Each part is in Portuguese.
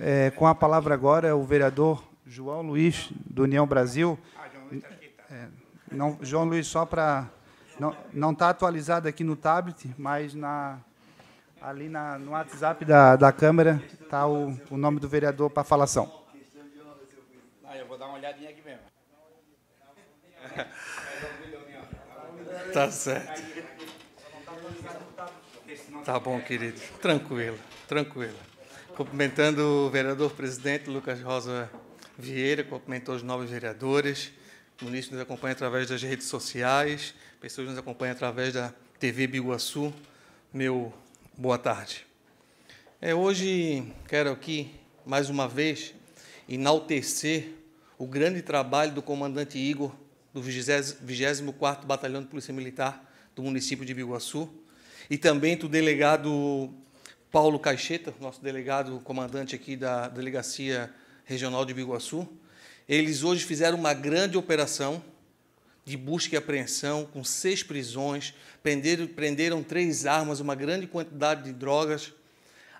É, com a palavra agora o vereador João Luiz, do União Brasil. Ah, João Luiz João Luiz, só para... Não está atualizado aqui no tablet, mas na, ali na, no WhatsApp da, da Câmara está o, o nome do vereador para falação. Ah, eu vou dar uma olhadinha aqui mesmo. Tá certo. Tá bom, querido. Tranquilo, tranquilo. Cumprimentando o vereador presidente Lucas Rosa Vieira, cumprimentou os novos vereadores, o ministro nos acompanha através das redes sociais, pessoas nos acompanham através da TV Biguaçu. Meu boa tarde. É, hoje quero aqui, mais uma vez, enaltecer o grande trabalho do comandante Igor, do 24º Batalhão de Polícia Militar do município de Biguaçu, e também do delegado Paulo Caixeta, nosso delegado, comandante aqui da Delegacia Regional de Biguaçu. Eles hoje fizeram uma grande operação de busca e apreensão, com seis prisões, prenderam, prenderam três armas, uma grande quantidade de drogas,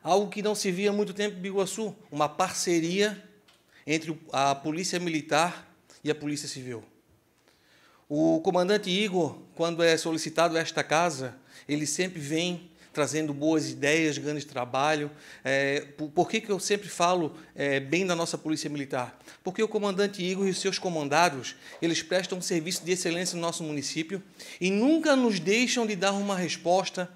algo que não se via há muito tempo em Biguaçu, uma parceria entre a Polícia Militar e a Polícia Civil. O comandante Igor, quando é solicitado esta casa, ele sempre vem trazendo boas ideias, grande trabalho. É, por, por que, que eu sempre falo é, bem da nossa Polícia Militar? Porque o comandante Igor e os seus comandados, eles prestam um serviço de excelência no nosso município e nunca nos deixam de dar uma resposta,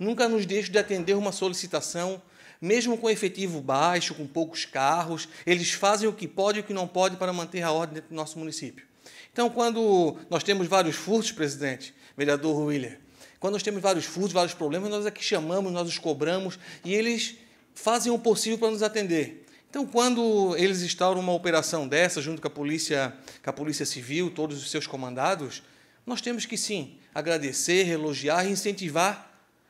nunca nos deixam de atender uma solicitação, mesmo com efetivo baixo, com poucos carros, eles fazem o que pode e o que não pode para manter a ordem dentro do nosso município. Então, quando nós temos vários furtos, presidente, vereador Willer, quando nós temos vários furos, vários problemas, nós aqui é chamamos, nós os cobramos e eles fazem o possível para nos atender. Então, quando eles instauram uma operação dessa junto com a polícia, com a polícia civil, todos os seus comandados, nós temos que sim agradecer, elogiar, incentivar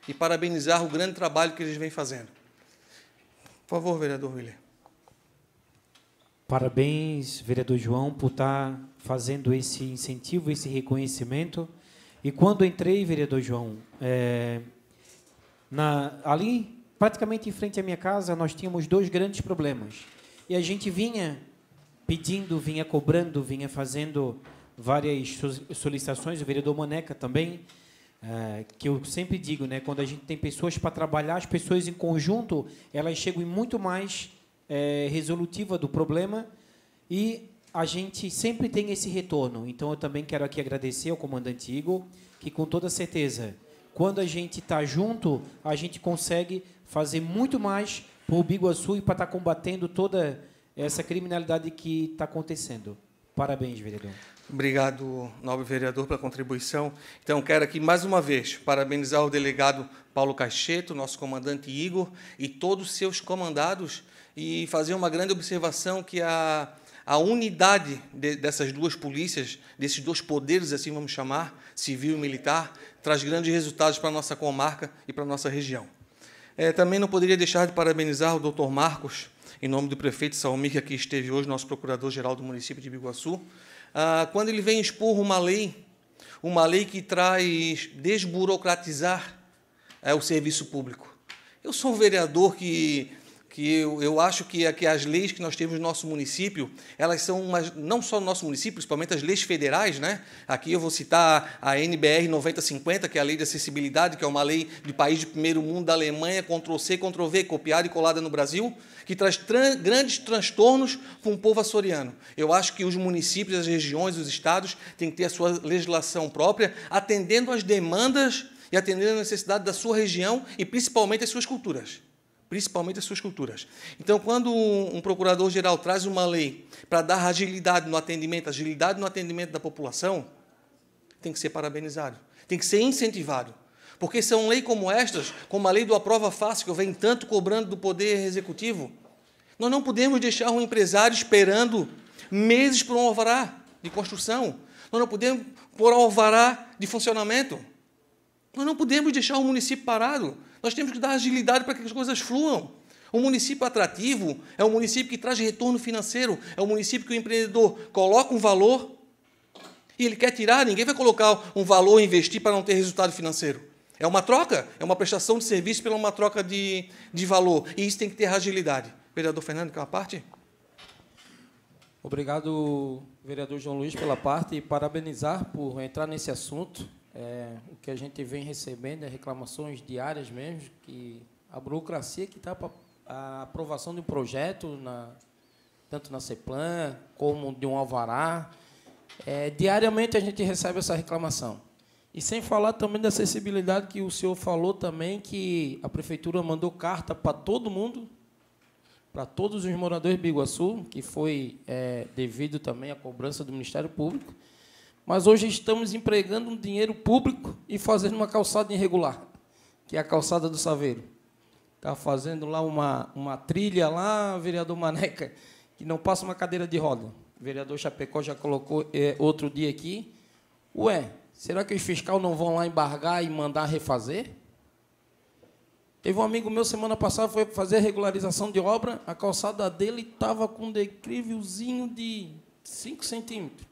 e parabenizar o grande trabalho que eles vêm fazendo. Por favor, vereador William. Parabéns, vereador João, por estar tá fazendo esse incentivo, esse reconhecimento e quando entrei, vereador João, é, na, ali, praticamente em frente à minha casa, nós tínhamos dois grandes problemas. E a gente vinha pedindo, vinha cobrando, vinha fazendo várias solicitações, o vereador Moneca também, é, que eu sempre digo, né, quando a gente tem pessoas para trabalhar, as pessoas em conjunto, elas chegam em muito mais é, resolutiva do problema e a gente sempre tem esse retorno. Então eu também quero aqui agradecer ao comandante Igor, que com toda certeza, quando a gente está junto, a gente consegue fazer muito mais para o Biguaçu e para estar tá combatendo toda essa criminalidade que está acontecendo. Parabéns, vereador. Obrigado, nobre vereador, pela contribuição. Então, quero aqui mais uma vez parabenizar o delegado Paulo Caixeto, nosso comandante Igor e todos os seus comandados e fazer uma grande observação que a a unidade de, dessas duas polícias, desses dois poderes, assim vamos chamar, civil e militar, traz grandes resultados para a nossa comarca e para a nossa região. É, também não poderia deixar de parabenizar o Dr. Marcos, em nome do prefeito Salmi, que aqui esteve hoje, nosso procurador-geral do município de Biguaçu, ah, quando ele vem expor uma lei, uma lei que traz desburocratizar é, o serviço público. Eu sou um vereador que que eu, eu acho que, é que, as leis que nós temos no nosso município, elas são umas, não só no nosso município, principalmente as leis federais, né? Aqui eu vou citar a NBR 9050, que é a Lei de Acessibilidade, que é uma lei de país de primeiro mundo da Alemanha, Ctrl-C, Ctrl-V, copiada e colada no Brasil, que traz tran grandes transtornos para o um povo açoriano. Eu acho que os municípios, as regiões, os estados têm que ter a sua legislação própria, atendendo às demandas e atendendo à necessidade da sua região e principalmente às suas culturas principalmente as suas culturas. Então, quando um procurador-geral traz uma lei para dar agilidade no atendimento, agilidade no atendimento da população, tem que ser parabenizado, tem que ser incentivado. Porque são leis como estas, como a lei do aprova fácil, que vem tanto cobrando do Poder Executivo, nós não podemos deixar um empresário esperando meses por um alvará de construção. Nós não podemos por alvará de funcionamento. Nós não podemos deixar o município parado. Nós temos que dar agilidade para que as coisas fluam. Um município atrativo é um município que traz retorno financeiro, é um município que o empreendedor coloca um valor e ele quer tirar, ninguém vai colocar um valor e investir para não ter resultado financeiro. É uma troca, é uma prestação de serviço pela uma troca de, de valor. E isso tem que ter agilidade. Vereador Fernando, quer uma parte? Obrigado, vereador João Luiz, pela parte e parabenizar por entrar nesse assunto é, o que a gente vem recebendo é reclamações diárias mesmo, que a burocracia que está para a aprovação de um projeto, na, tanto na CEPLAN como de um alvará. É, diariamente a gente recebe essa reclamação. E sem falar também da acessibilidade que o senhor falou também, que a prefeitura mandou carta para todo mundo, para todos os moradores de Biguaçu, que foi é, devido também à cobrança do Ministério Público. Mas hoje estamos empregando um dinheiro público e fazendo uma calçada irregular, que é a calçada do Saveiro. Está fazendo lá uma, uma trilha lá, vereador Maneca, que não passa uma cadeira de roda. O vereador Chapecó já colocou é, outro dia aqui. Ué, será que os fiscais não vão lá embargar e mandar refazer? Teve um amigo meu semana passada foi fazer a regularização de obra, a calçada dele estava com um decrívelzinho de 5 centímetros.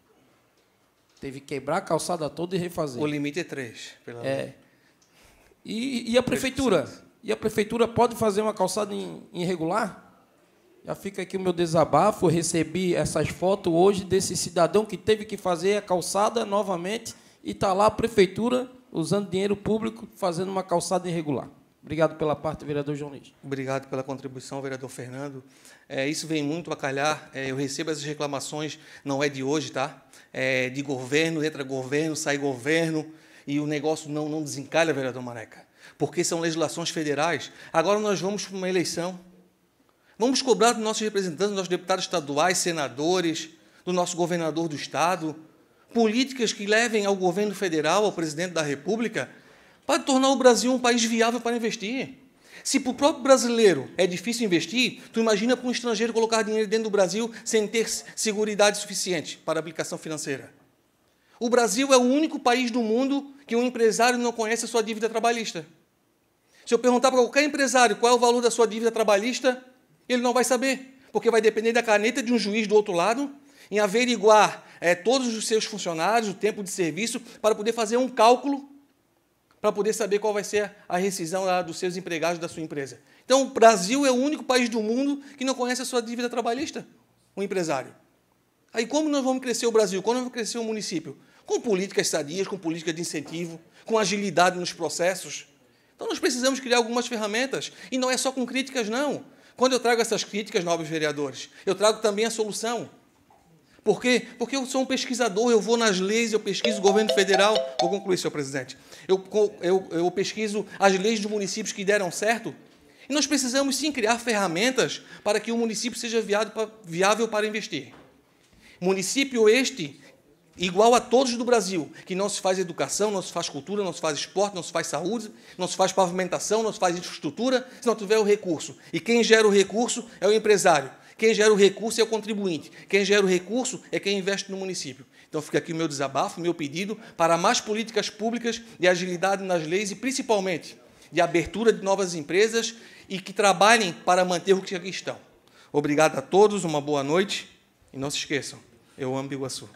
Teve que quebrar a calçada toda e refazer. O limite é três. Pela é. E, e a prefeitura? E a prefeitura pode fazer uma calçada irregular? Já fica aqui o meu desabafo. Eu recebi essas fotos hoje desse cidadão que teve que fazer a calçada novamente e está lá a prefeitura usando dinheiro público fazendo uma calçada irregular. Obrigado pela parte, vereador João Luiz. Obrigado pela contribuição, vereador Fernando. É, isso vem muito a calhar. É, eu recebo essas reclamações, não é de hoje, tá? É, de governo, entra governo, sai governo, e o negócio não, não desencalha, vereador Maneca. Porque são legislações federais. Agora nós vamos para uma eleição. Vamos cobrar dos nossos representantes, dos nossos deputados estaduais, senadores, do nosso governador do Estado, políticas que levem ao governo federal, ao presidente da República, para tornar o Brasil um país viável para investir. Se para o próprio brasileiro é difícil investir, tu imagina para um estrangeiro colocar dinheiro dentro do Brasil sem ter segurança suficiente para aplicação financeira. O Brasil é o único país do mundo que um empresário não conhece a sua dívida trabalhista. Se eu perguntar para qualquer empresário qual é o valor da sua dívida trabalhista, ele não vai saber, porque vai depender da caneta de um juiz do outro lado em averiguar é, todos os seus funcionários, o tempo de serviço, para poder fazer um cálculo para poder saber qual vai ser a rescisão dos seus empregados da sua empresa. Então, o Brasil é o único país do mundo que não conhece a sua dívida trabalhista, o empresário. Aí, como nós vamos crescer o Brasil? Como nós vamos crescer o município? Com políticas sadias, com políticas de incentivo, com agilidade nos processos. Então, nós precisamos criar algumas ferramentas. E não é só com críticas, não. Quando eu trago essas críticas, nobres vereadores, eu trago também a solução. Por quê? Porque eu sou um pesquisador, eu vou nas leis, eu pesquiso o governo federal. Vou concluir, senhor presidente. Eu, eu, eu pesquiso as leis dos municípios que deram certo. E nós precisamos sim criar ferramentas para que o município seja viável para investir. Município este, igual a todos do Brasil, que não se faz educação, não se faz cultura, não se faz esporte, não se faz saúde, não se faz pavimentação, não se faz infraestrutura, se não tiver o recurso. E quem gera o recurso é o empresário. Quem gera o recurso é o contribuinte. Quem gera o recurso é quem investe no município. Então fica aqui o meu desabafo, o meu pedido para mais políticas públicas de agilidade nas leis e principalmente de abertura de novas empresas e que trabalhem para manter o que aqui estão. Obrigado a todos, uma boa noite e não se esqueçam, eu amo Iguaçu.